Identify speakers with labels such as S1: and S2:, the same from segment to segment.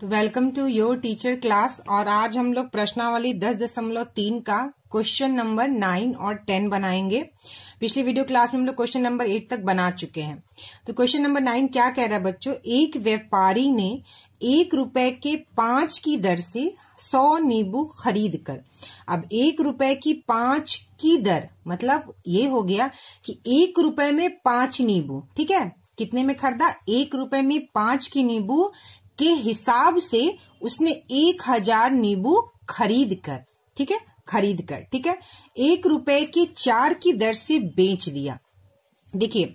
S1: तो welcome to your teacher class और आज हम लोग प्रश्नावली दस दशमलव तीन का क्वेश्चन नंबर नाइन और टेन बनाएंगे पिछली वीडियो क्लास में हम लोग क्वेश्चन नंबर एट तक बना चुके हैं तो क्वेश्चन नंबर नाइन क्या कह रहा है बच्चों एक व्यापारी ने एक रुपए के पांच की दर से सौ नींबू खरीद कर अब एक रुपए की पांच की दर मतलब ये हो गया कि एक रुपए में पांच नींबू ठीक है कितने में खरीदा एक रुपए में पांच की नींबू के हिसाब से उसने एक हजार नींबू खरीद कर ठीक है खरीद कर ठीक है एक रुपए के चार की दर से बेच दिया देखिए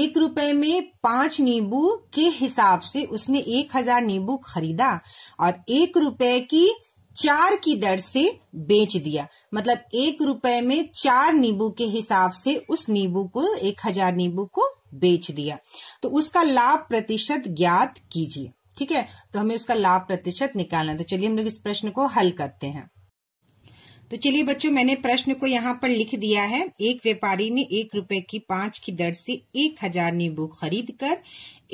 S1: एक रुपए में पांच नींबू के हिसाब से उसने एक हजार नींबू खरीदा और एक रुपए की चार की दर से बेच दिया मतलब एक रुपए में चार नींबू के हिसाब से उस नींबू को एक हजार नींबू को बेच दिया तो उसका लाभ प्रतिशत ज्ञात कीजिए ठीक है तो हमें उसका लाभ प्रतिशत निकालना है तो चलिए हम लोग इस प्रश्न को हल करते हैं तो चलिए बच्चों मैंने प्रश्न को यहाँ पर लिख दिया है एक व्यापारी ने एक रुपए की पांच की दर से एक हजार नींबू खरीद कर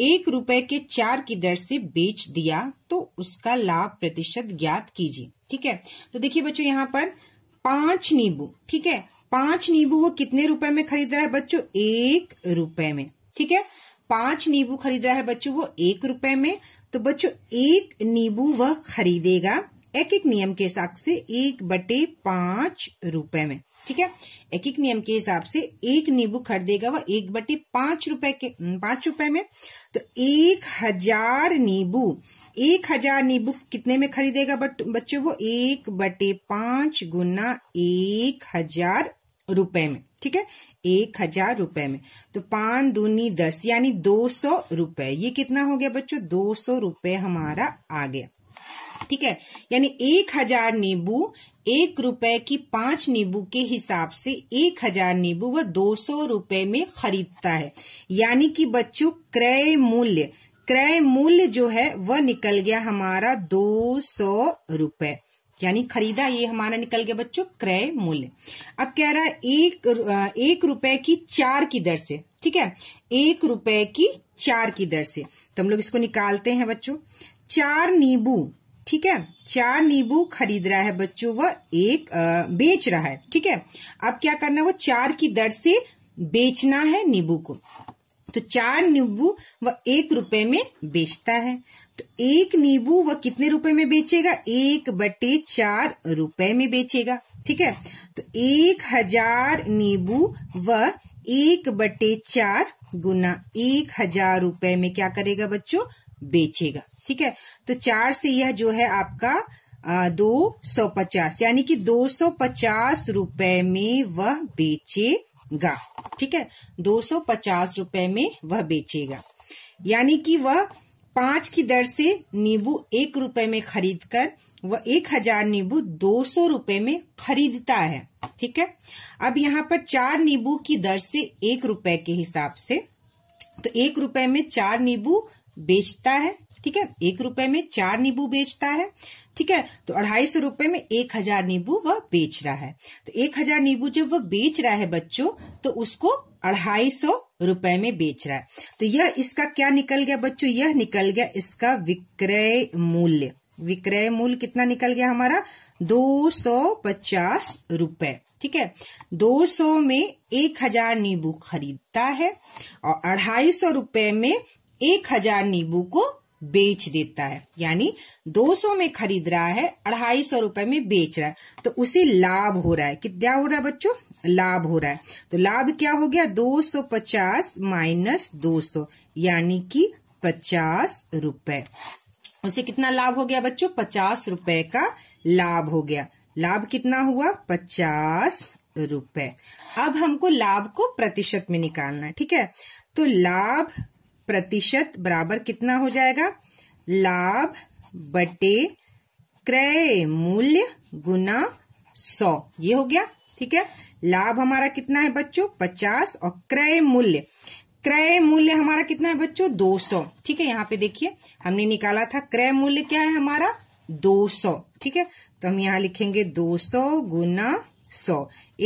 S1: एक रुपए के चार की दर से बेच दिया तो उसका लाभ प्रतिशत ज्ञात कीजिए ठीक है तो देखिए बच्चों यहाँ पर पांच नींबू ठीक है पांच नींबू वो कितने रुपए में खरीद रहा है बच्चों एक रुपए में ठीक है पांच नींबू खरीद रहा है बच्चों वो एक रुपए में तो बच्चों एक नींबू वह खरीदेगा एक एक नियम के हिसाब से एक बटे पांच रुपए में ठीक है एक एक नियम के हिसाब से एक नींबू खरीदेगा वह एक बटे पांच रुपए के पांच रुपए में तो एक हजार नींबू एक हजार नींबू कितने में खरीदेगा बट बच्चों वो एक बटे पांच गुना एक हजार रुपए में ठीक है एक हजार रुपए में तो पान दूनी दस यानी दो सौ रुपए ये कितना हो गया बच्चों दो सौ रुपए हमारा आ गया ठीक है यानी एक हजार नींबू एक रुपए की पांच नींबू के हिसाब से एक हजार नींबू वह दो सौ रुपए में खरीदता है यानी कि बच्चों क्रय मूल्य क्रय मूल्य जो है वह निकल गया हमारा दो सौ रुपए यानी खरीदा ये हमारा निकल गया बच्चों क्रय मूल्य अब कह रहा है एक एक रुपए की चार की दर से ठीक है एक रुपए की चार की दर से तो हम लोग इसको निकालते हैं बच्चों चार नींबू ठीक है चार नींबू खरीद रहा है बच्चों वह एक आ, बेच रहा है ठीक है अब क्या करना है वो चार की दर से बेचना है नींबू को तो चार नींबू वह एक रुपए में बेचता है तो एक नींबू वह कितने रुपए में बेचेगा एक बटे चार रुपए में बेचेगा ठीक है तो एक हजार नींबू वह एक बटे चार गुना एक हजार रुपए में क्या करेगा बच्चों बेचेगा ठीक है तो चार से यह जो है आपका दो सौ पचास यानी कि दो सौ पचास रुपए में वह बेचेगा बेचेगा ठीक है दो सौ पचास रुपए में वह बेचेगा यानी कि वह पांच की दर से नींबू एक रुपए में खरीद कर वह एक हजार नींबू दो सौ रुपए में खरीदता है ठीक है अब यहाँ पर चार नींबू की दर से एक रुपए के हिसाब से तो एक रुपए में चार नींबू बेचता है ठीक है एक रुपए में चार नींबू बेचता है ठीक है तो अढ़ाई सौ रुपए में एक हजार नींबू वह बेच रहा है तो एक हजार नींबू जब वह बेच रहा है बच्चों तो उसको अढ़ाई सौ रुपए में बेच रहा है तो यह इसका क्या निकल गया बच्चों यह निकल गया इसका विक्रय मूल्य विक्रय मूल्य कितना निकल गया हमारा दो सौ पचास रुपए ठीक है 200 में 1000 नींबू खरीदता है और अढ़ाई सौ रुपए में 1000 नींबू को बेच देता है यानी 200 में खरीद रहा है अढ़ाई सौ रुपए में बेच रहा है तो उसे लाभ हो रहा है क्या हो रहा है बच्चों लाभ हो रहा है तो लाभ क्या हो गया 250 माइनस दो यानी कि पचास रुपए उसे कितना लाभ हो गया बच्चों पचास रुपए का लाभ हो गया लाभ कितना हुआ पचास रुपए अब हमको लाभ को प्रतिशत में निकालना है ठीक है तो लाभ प्रतिशत बराबर कितना हो जाएगा लाभ बटे क्रय मूल्य गुना सौ ये हो गया ठीक है लाभ हमारा कितना है बच्चों पचास और क्रय मूल्य क्रय मूल्य हमारा कितना है बच्चों दो सौ ठीक है यहाँ पे देखिए हमने निकाला था क्रय मूल्य क्या है हमारा दो सौ ठीक है तो हम यहाँ लिखेंगे दो सौ गुना सौ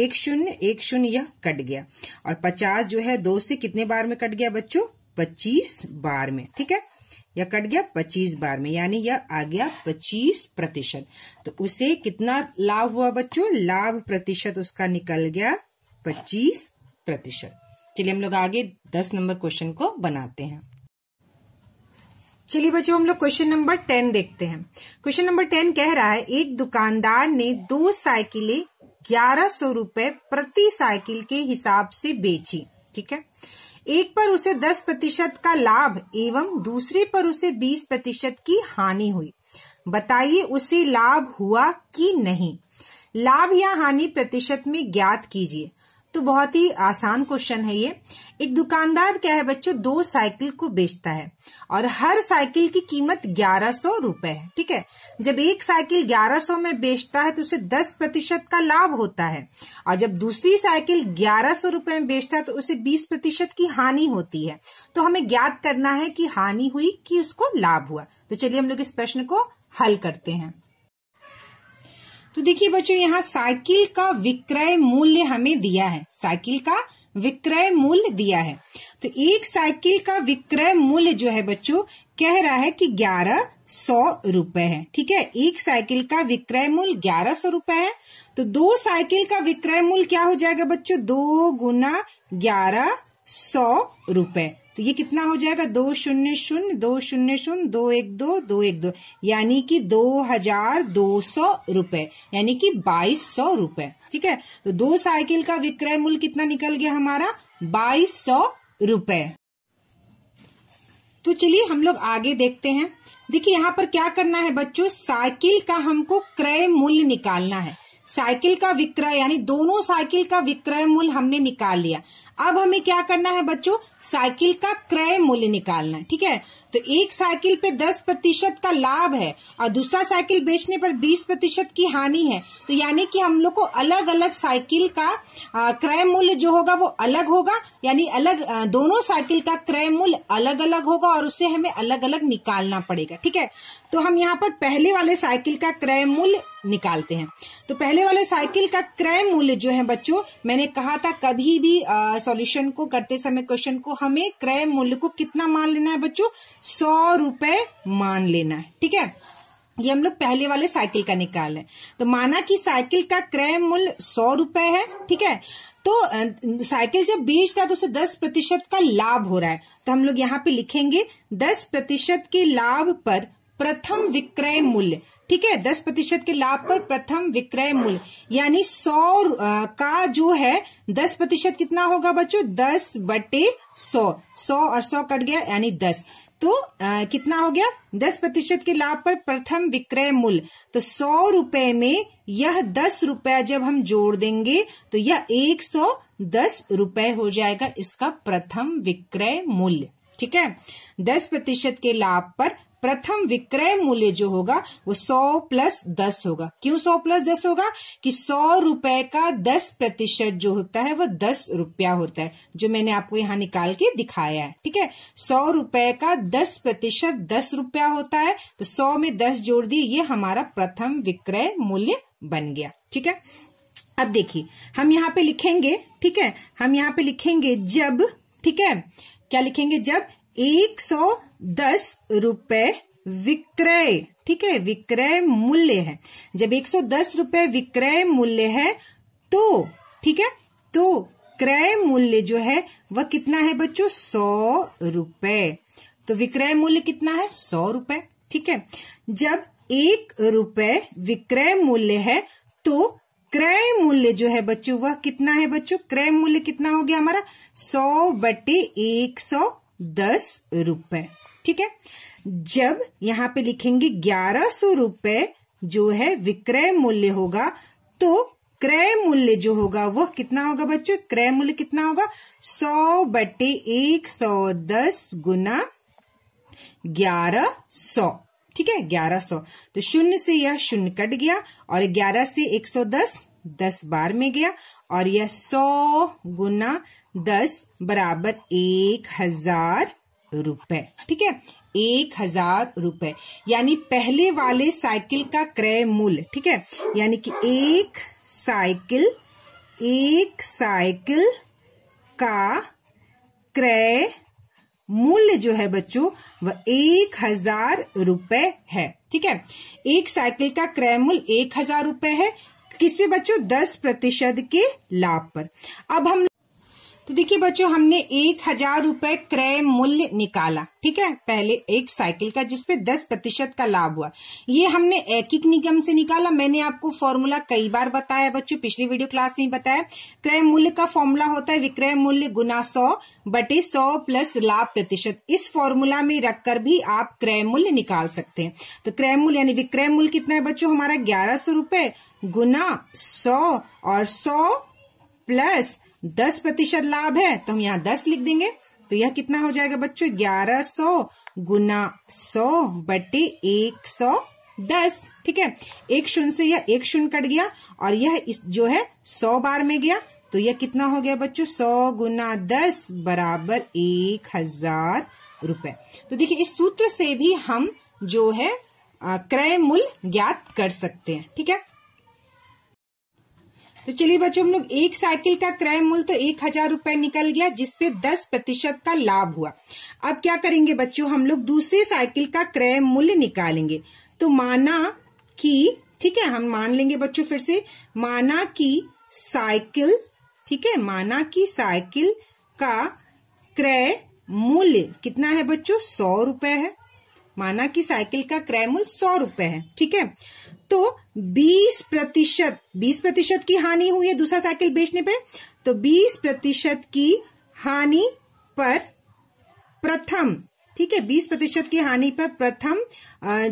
S1: एक शून्य एक शून्य यह कट गया और पचास जो है दो से कितने बार में कट गया बच्चों पच्चीस बार में ठीक है यह कट गया पच्चीस बार में यानी यह आ गया पच्चीस प्रतिशत तो उसे कितना लाभ हुआ बच्चों लाभ प्रतिशत उसका निकल गया पच्चीस प्रतिशत चलिए हम लोग आगे दस नंबर क्वेश्चन को बनाते हैं चलिए बच्चों हम लोग क्वेश्चन नंबर टेन देखते हैं क्वेश्चन नंबर टेन कह रहा है एक दुकानदार ने दो साइकिलें ग्यारह सौ रूपये प्रति साइकिल के हिसाब से बेची ठीक है एक पर उसे 10 प्रतिशत का लाभ एवं दूसरे पर उसे 20 प्रतिशत की हानि हुई बताइए उसे लाभ हुआ कि नहीं लाभ या हानि प्रतिशत में ज्ञात कीजिए तो बहुत ही आसान क्वेश्चन है ये एक दुकानदार क्या है बच्चों दो साइकिल को बेचता है और हर साइकिल की कीमत ग्यारह सौ रूपये है ठीक है जब एक साइकिल ग्यारह सौ में बेचता है तो उसे दस प्रतिशत का लाभ होता है और जब दूसरी साइकिल ग्यारह सौ रूपये में बेचता है तो उसे बीस प्रतिशत की हानि होती है तो हमें ज्ञात करना है कि हानि हुई कि उसको लाभ हुआ तो चलिए हम लोग इस प्रश्न को हल करते हैं तो देखिए बच्चों यहाँ साइकिल का विक्रय मूल्य हमें दिया है साइकिल का विक्रय मूल्य दिया है तो एक साइकिल का विक्रय मूल्य जो है बच्चों कह रहा है कि ग्यारह सौ रूपये है ठीक है एक साइकिल का विक्रय मूल्य ग्यारह सौ रूपये है तो दो साइकिल का विक्रय मूल्य क्या हो जाएगा बच्चों दो गुना ग्यारह सौ रूपये तो ये कितना हो जाएगा दो शून्य शून्य दो शून्य शून्य दो एक दो दो एक दो यानी कि दो हजार दो सौ रुपए यानी कि बाईस सौ रूपये ठीक है तो दो साइकिल का विक्रय मूल्य कितना निकल गया हमारा बाईस सौ रूपये तो चलिए हम लोग आगे देखते हैं देखिए यहाँ पर क्या करना है बच्चों साइकिल का हमको क्रय मूल्य निकालना है साइकिल का विक्रय यानी दोनों साइकिल का विक्रय मूल्य हमने निकाल लिया अब हमें क्या करना है बच्चों साइकिल का क्रय मूल्य निकालना है ठीक है तो एक साइकिल पे 10 प्रतिशत का लाभ है और दूसरा साइकिल बेचने पर 20 प्रतिशत की हानि है तो यानी कि हम लोग को अलग अलग साइकिल का क्रय मूल्य जो होगा वो अलग होगा यानी अलग आ, दोनों साइकिल का क्रय मूल्य अलग अलग होगा और उसे हमें अलग अलग निकालना पड़ेगा ठीक है तो हम यहाँ पर पहले वाले साइकिल का क्रय मूल्य निकालते हैं तो पहले वाले साइकिल का क्रय मूल्य जो है बच्चों मैंने कहा था कभी भी आ, सॉल्यूशन को करते समय क्वेश्चन को हमें क्रय मूल्य को कितना मान लेना है बच्चों सौ रुपए मान लेना है ठीक है ये हम लोग पहले वाले साइकिल का निकाल है तो माना कि साइकिल का क्रय मूल्य सौ रुपए है ठीक है तो साइकिल जब बेचता है तो उसे दस प्रतिशत का लाभ हो रहा है तो हम लोग यहाँ पे लिखेंगे दस प्रतिशत के लाभ पर प्रथम विक्रय मूल्य ठीक है दस प्रतिशत के लाभ पर प्रथम विक्रय मूल्य यानी सौ का जो है दस प्रतिशत कितना होगा बच्चों दस बटे सौ सौ और सौ कट गया यानी दस तो आ, कितना हो गया दस प्रतिशत के लाभ पर प्रथम विक्रय मूल्य तो सौ रुपए में यह दस रुपया जब हम जोड़ देंगे तो यह एक सौ दस रुपए हो जाएगा इसका प्रथम विक्रय मूल्य ठीक है दस प्रतिशत के लाभ पर प्रथम विक्रय मूल्य जो होगा वो सौ प्लस दस होगा क्यों सौ प्लस दस होगा कि सौ रुपए का दस प्रतिशत जो होता है वो दस रुपया होता है जो मैंने आपको यहाँ निकाल के दिखाया है ठीक है सौ रुपए का दस प्रतिशत दस रुपया होता है तो सौ में दस जोड़ दिए ये हमारा प्रथम विक्रय मूल्य बन गया ठीक है अब देखिए हम यहाँ पे लिखेंगे ठीक है हम यहाँ पे लिखेंगे जब ठीक है क्या लिखेंगे जब एक सौ दस रुपए विक्रय ठीक है विक्रय मूल्य है जब एक सौ दस रुपए विक्रय मूल्य है तो ठीक है तो क्रय मूल्य जो है वह कितना है बच्चों सौ रुपए तो विक्रय मूल्य कितना है सौ रुपए ठीक है जब एक रुपए विक्रय मूल्य है तो क्रय मूल्य जो है बच्चों वह कितना है बच्चों क्रय मूल्य कितना हो गया हमारा सौ बटे एक सौ दस रुपए ठीक है जब यहाँ पे लिखेंगे ग्यारह सौ जो है विक्रय मूल्य होगा तो क्रय मूल्य जो होगा वह कितना होगा बच्चों क्रय मूल्य कितना होगा सौ बटे एक सौ दस गुना ग्यारह सौ ठीक है ग्यारह सौ तो शून्य से यह शून्य कट गया और ग्यारह से एक सौ दस दस बार में गया और यह सौ गुना दस बराबर एक हजार रुपए ठीक है एक हजार रुपए यानी पहले वाले साइकिल का क्रय मूल्य ठीक है यानी कि एक साइकिल एक साइकिल का क्रय मूल्य जो है बच्चों वह एक हजार रुपए है ठीक है एक साइकिल का क्रय मूल्य एक हजार रुपए है किसमें बच्चों दस प्रतिशत के लाभ पर अब हम तो देखिए बच्चों हमने एक हजार रूपए क्रय मूल्य निकाला ठीक है पहले एक साइकिल का जिसपे दस प्रतिशत का लाभ हुआ ये हमने एकिक निगम से निकाला मैंने आपको फॉर्मूला कई बार बताया बच्चों पिछली वीडियो क्लास में बताया क्रय मूल्य का फॉर्मूला होता है विक्रय मूल्य गुना सौ बटे सौ प्लस लाभ प्रतिशत इस फॉर्मूला में रखकर भी आप क्रय मूल्य निकाल सकते हैं तो क्रय मूल्य यानी विक्रय मूल्य कितना है बच्चों हमारा ग्यारह सौ रूपये गुना सौ और सौ प्लस दस प्रतिशत लाभ है तो हम यहाँ दस लिख देंगे तो यह कितना हो जाएगा बच्चों ग्यारह सौ गुना सौ बटे एक सौ दस ठीक है एक शून्य से यह एक शून्य कट गया और यह इस जो है सौ बार में गया तो यह कितना हो गया बच्चों सौ गुना दस बराबर एक हजार रुपए तो देखिए इस सूत्र से भी हम जो है क्रय मूल्य ज्ञात कर सकते हैं ठीक है तो चलिए बच्चों हम लोग एक साइकिल का क्रय मूल्य तो एक हजार रूपए निकल गया जिसपे दस प्रतिशत का लाभ हुआ अब क्या करेंगे बच्चों हम लोग दूसरे साइकिल का क्रय मूल्य निकालेंगे तो माना कि ठीक है हम मान लेंगे बच्चों फिर से माना कि साइकिल ठीक है माना कि साइकिल का क्रय मूल्य कितना है बच्चों सौ रुपए है माना कि साइकिल का क्रय मूल्य सौ रुपए है ठीक है तो 20 प्रतिशत बीस प्रतिशत की हानि हुई है दूसरा साइकिल बेचने पे तो 20 प्रतिशत की हानि पर प्रथम ठीक है 20 प्रतिशत की हानि पर प्रथम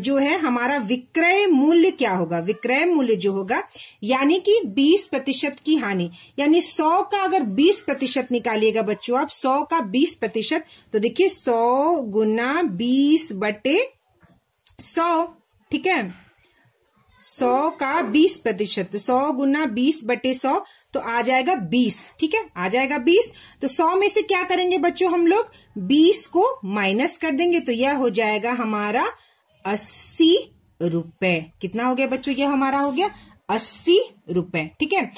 S1: जो है हमारा विक्रय मूल्य क्या होगा विक्रय मूल्य जो होगा यानी कि 20 प्रतिशत की हानि यानी 100 का अगर 20 प्रतिशत निकालिएगा बच्चों आप 100 का 20 प्रतिशत तो देखिए 100 गुना 20 बटे 100 ठीक है सौ का बीस प्रतिशत तो सौ गुना बीस बटे सौ तो आ जाएगा बीस ठीक है आ जाएगा बीस तो सौ में से क्या करेंगे बच्चों हम लोग बीस को माइनस कर देंगे तो यह हो जाएगा हमारा अस्सी रुपए कितना हो गया बच्चों यह हमारा हो गया अस्सी रुपए ठीक है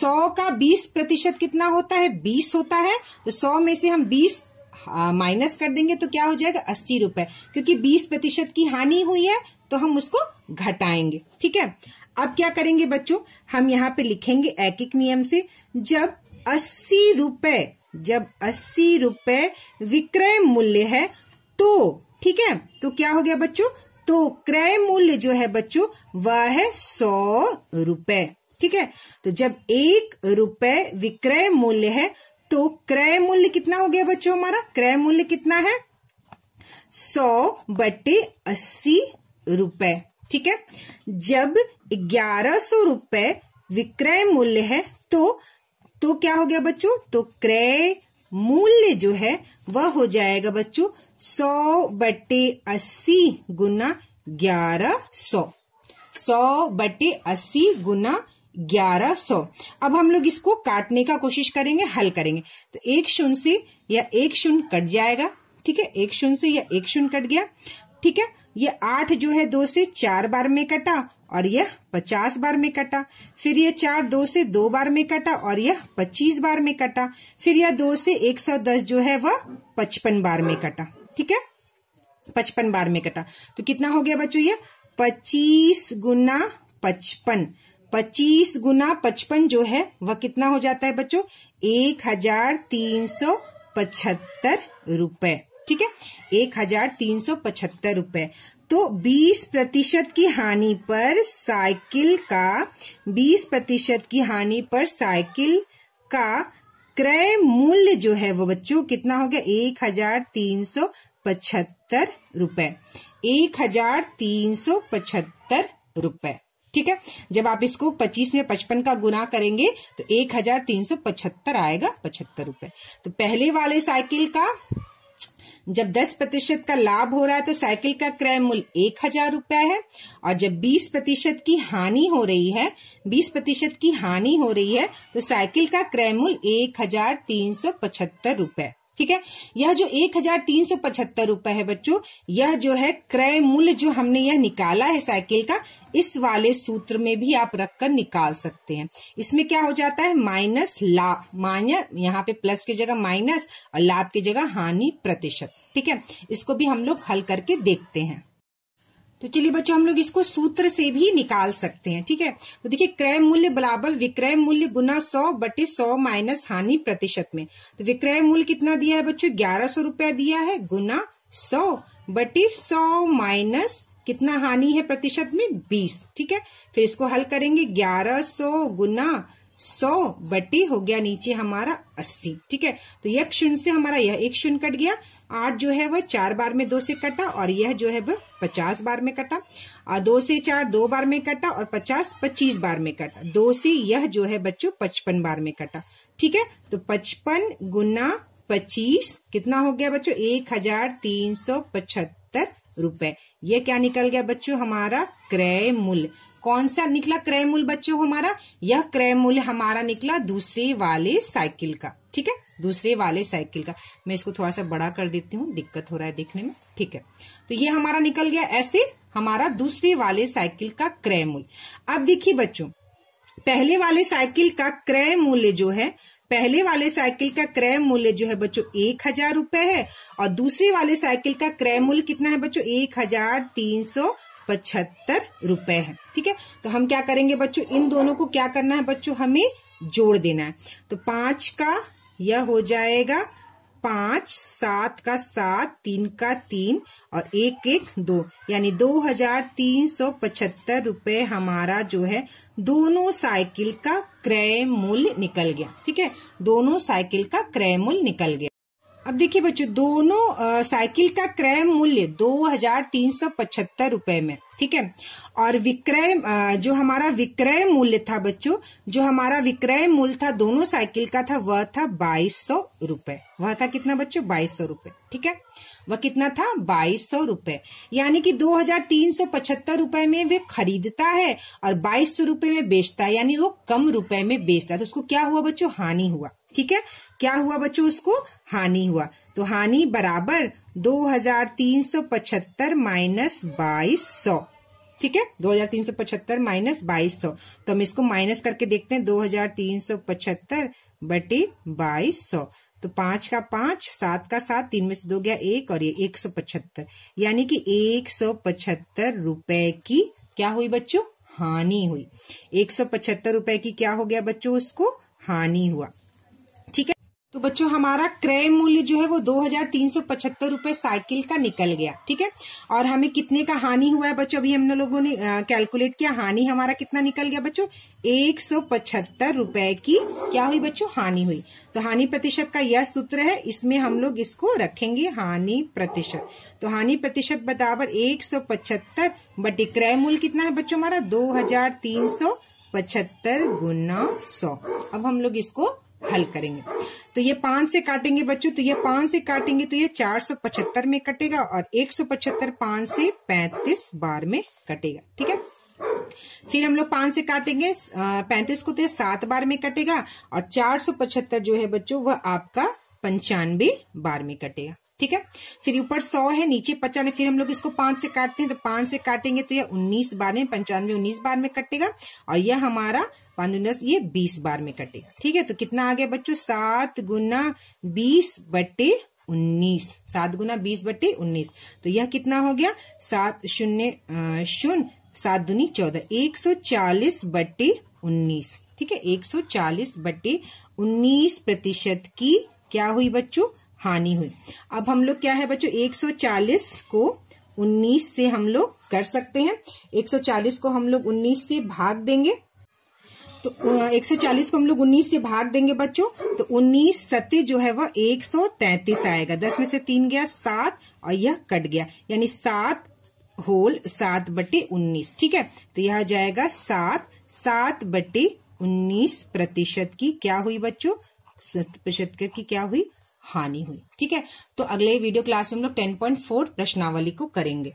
S1: सौ का बीस प्रतिशत कितना होता है बीस होता है तो सौ में से हम बीस माइनस कर देंगे तो क्या हो जाएगा अस्सी रुपए क्योंकि बीस प्रतिशत की हानि हुई है तो हम उसको घटाएंगे ठीक है अब क्या करेंगे बच्चों हम यहाँ पे लिखेंगे एक एक नियम से जब अस्सी रुपए जब अस्सी रुपए विक्रय मूल्य है तो ठीक है तो क्या हो गया बच्चों तो क्रय मूल्य जो है बच्चों वह है सौ रुपए ठीक है तो जब एक रुपए विक्रय मूल्य है तो क्रय मूल्य कितना हो गया बच्चों हमारा क्रय मूल्य कितना है सौ बटे अस्सी रुपए ठीक है जब ग्यारह सौ रुपए विक्रय मूल्य है तो तो क्या हो गया बच्चों तो क्रय मूल्य जो है वह हो जाएगा बच्चों सौ बटे अस्सी गुना ग्यारह सौ सौ बटे अस्सी गुना ग्यारह सौ अब हम लोग इसको काटने का कोशिश करेंगे हल करेंगे तो एक शून्य से या एक शून्य कट जाएगा ठीक है एक शून्य से या एक शून्य कट गया ठीक है ये आठ जो है दो से चार बार में कटा और यह पचास बार में कटा फिर यह चार दो से दो बार में कटा और यह पच्चीस बार में कटा फिर यह दो से एक सौ दस जो है वह पचपन बार में कटा ठीक है पचपन बार में कटा तो कितना हो गया बच्चों ये पच्चीस गुना पचपन पच्चीस गुना पचपन जो है वह कितना हो जाता है बच्चों एक हजार तीन सौ पचहत्तर रुपए ठीक है एक हजार तीन सौ पचहत्तर रूपए तो 20 प्रतिशत की हानि पर साइकिल का 20 प्रतिशत की हानि पर साइकिल का क्रय मूल्य जो है वो बच्चों कितना हो गया एक हजार तीन सौ पचहत्तर रूपए एक हजार तीन सौ पचहत्तर रूपए ठीक है जब आप इसको 25 में 55 का गुना करेंगे तो एक हजार तीन सौ पचहत्तर आएगा पचहत्तर रूपए तो पहले वाले साइकिल का जब 10 प्रतिशत का लाभ हो रहा है तो साइकिल का क्रय मूल्य एक हजार रुपया है और जब 20 प्रतिशत की हानि हो रही है 20 प्रतिशत की हानि हो रही है तो साइकिल का क्रय मूल्य एक हजार तीन सौ पचहत्तर रुपए ठीक है यह जो एक हजार तीन सौ पचहत्तर रुपए है बच्चों यह जो है क्रय मूल्य जो हमने यह निकाला है साइकिल का इस वाले सूत्र में भी आप रखकर निकाल सकते हैं इसमें क्या हो जाता है माइनस लाभ मान्य यहाँ पे प्लस की जगह माइनस और लाभ की जगह हानि प्रतिशत ठीक है इसको भी हम लोग हल करके देखते हैं तो चलिए बच्चों हम लोग इसको सूत्र से भी निकाल सकते हैं ठीक है तो देखिए क्रय मूल्य बराबर विक्रय मूल्य गुना सौ बटे सौ माइनस हानि प्रतिशत में तो विक्रय मूल्य कितना दिया है बच्चों ग्यारह सौ रुपया दिया है गुना सौ बटे सौ माइनस कितना हानि है प्रतिशत में बीस ठीक है फिर इसको हल करेंगे ग्यारह सौ गुना सौ बटे हो गया नीचे हमारा अस्सी ठीक है तो एक शून्य से हमारा यह एक शून्य कट गया आठ जो है वह चार बार में दो से कटा और यह जो है वह पचास बार में कटा और दो से चार दो बार में कटा और पचास पच्चीस बार में कटा दो से यह जो है बच्चों पचपन बार में कटा ठीक है तो पचपन गुना पच्चीस कितना हो गया बच्चों एक हजार तीन सौ पचहत्तर रुपए यह क्या निकल गया बच्चों हमारा क्रय मूल्य कौन सा निकला क्रय मूल्य बच्चों हमारा यह क्रय मूल्य हमारा निकला दूसरे वाले साइकिल का ठीक है दूसरे वाले साइकिल का मैं इसको थोड़ा सा बड़ा कर देती हूँ दिक्कत हो रहा है देखने में ठीक है तो ये हमारा निकल गया ऐसे हमारा दूसरे वाले साइकिल का क्रय मूल्य अब देखिए बच्चों पहले वाले साइकिल का क्रय मूल्य जो है पहले वाले साइकिल का क्रय मूल्य जो है बच्चों एक हजार रूपये है और दूसरे वाले साइकिल का क्रय मूल्य कितना है बच्चों एक हजार तीन सौ पचहत्तर रुपए है ठीक है तो हम क्या करेंगे बच्चों इन दोनों को क्या करना है बच्चों हमें जोड़ देना है तो पांच का यह हो जाएगा पांच सात का सात तीन का तीन और एक एक दो यानी दो हजार तीन सौ पचहत्तर रूपए हमारा जो है दोनों साइकिल का क्रय मूल्य निकल गया ठीक है दोनों साइकिल का क्रय मूल्य निकल गया अब देखिए बच्चों दोनों साइकिल का क्रय मूल्य दो हजार तीन सौ पचहत्तर रुपए में ठीक है और विक्रय जो हमारा विक्रय मूल्य था बच्चों जो हमारा विक्रय मूल्य था दोनों साइकिल का था वह था बाईस सौ रुपए वह था कितना बच्चों बाईस सौ रुपए ठीक है वह कितना था बाईस सौ रुपए यानी कि दो हजार तीन सौ पचहत्तर रुपए में वे खरीदता है और बाईस सौ रुपए में बेचता है यानी वो कम रुपए में बेचता है तो उसको क्या हुआ बच्चों हानि हुआ ठीक है क्या हुआ बच्चों उसको हानि हुआ तो हानि बराबर दो हजार तीन सौ पचहत्तर माइनस बाईस सौ ठीक है दो हजार तीन सौ पचहत्तर माइनस बाईस सौ तो हम इसको माइनस करके देखते हैं दो हजार तीन सौ पचहत्तर बटे बाईस सौ तो पांच का पांच सात का सात तीन में से दो गया एक और ये एक सौ पचहत्तर यानी कि एक सौ पचहत्तर रुपए की क्या हुई बच्चों हानि हुई एक सौ पचहत्तर रुपए की क्या हो गया बच्चों उसको हानि हुआ ठीक है तो बच्चों हमारा क्रय मूल्य जो है वो दो हजार तीन सौ पचहत्तर रूपये साइकिल का निकल गया ठीक है और हमें कितने का हानि हुआ है बच्चों अभी हम लोगों ने कैलकुलेट किया हानि हमारा कितना निकल गया बच्चों एक सौ पचहत्तर रूपये की क्या हुई बच्चों हानि हुई तो हानि प्रतिशत का यह सूत्र है इसमें हम लोग इसको रखेंगे हानि प्रतिशत तो हानि प्रतिशत बराबर एक सौ पचहत्तर बटे क्रय मूल्य कितना है बच्चों हमारा दो हजार तीन सौ पचहत्तर गुना सौ अब हम लोग इसको हल करेंगे तो ये पांच से काटेंगे बच्चों तो ये पांच से काटेंगे तो ये चार सौ पचहत्तर में कटेगा और एक सौ पचहत्तर पांच से पैंतीस बार में कटेगा ठीक है फिर हम लोग पांच से काटेंगे पैंतीस को तो सात बार में कटेगा और चार सौ पचहत्तर जो है बच्चों वह आपका पंचानवे बार में कटेगा ठीक है फिर ऊपर सौ है नीचे पचानवे फिर हम लोग इसको पांच से काटते हैं तो पांच से काटेंगे तो यह उन्नीस बार में पंचानवे उन्नीस बार में कटेगा और यह हमारा पांच दस ये बीस बार में कटेगा ठीक है तो कितना आ गया बच्चों सात गुना बीस बटे उन्नीस सात गुना बीस बटे उन्नीस तो यह कितना हो गया सात शून्य शून्य सात दुनी चौदह एक सौ चालीस बटे उन्नीस ठीक है एक सौ चालीस बटे उन्नीस प्रतिशत की क्या हुई बच्चों हानि हुई अब हम लोग क्या है बच्चों 140 को 19 से हम लोग कर सकते हैं 140 को हम लोग 19 से भाग देंगे तो 140 को हम लोग 19 से भाग देंगे बच्चों तो 19 सत्य जो है वह 133 आएगा 10 में से तीन गया सात और यह कट गया यानी सात होल सात बटे उन्नीस ठीक है तो यह जाएगा सात सात बटे उन्नीस प्रतिशत की क्या हुई बच्चों प्रतिशत की क्या हुई हानि हुई ठीक है तो अगले वीडियो क्लास में हम लोग टेन पॉइंट फोर प्रश्नावली को करेंगे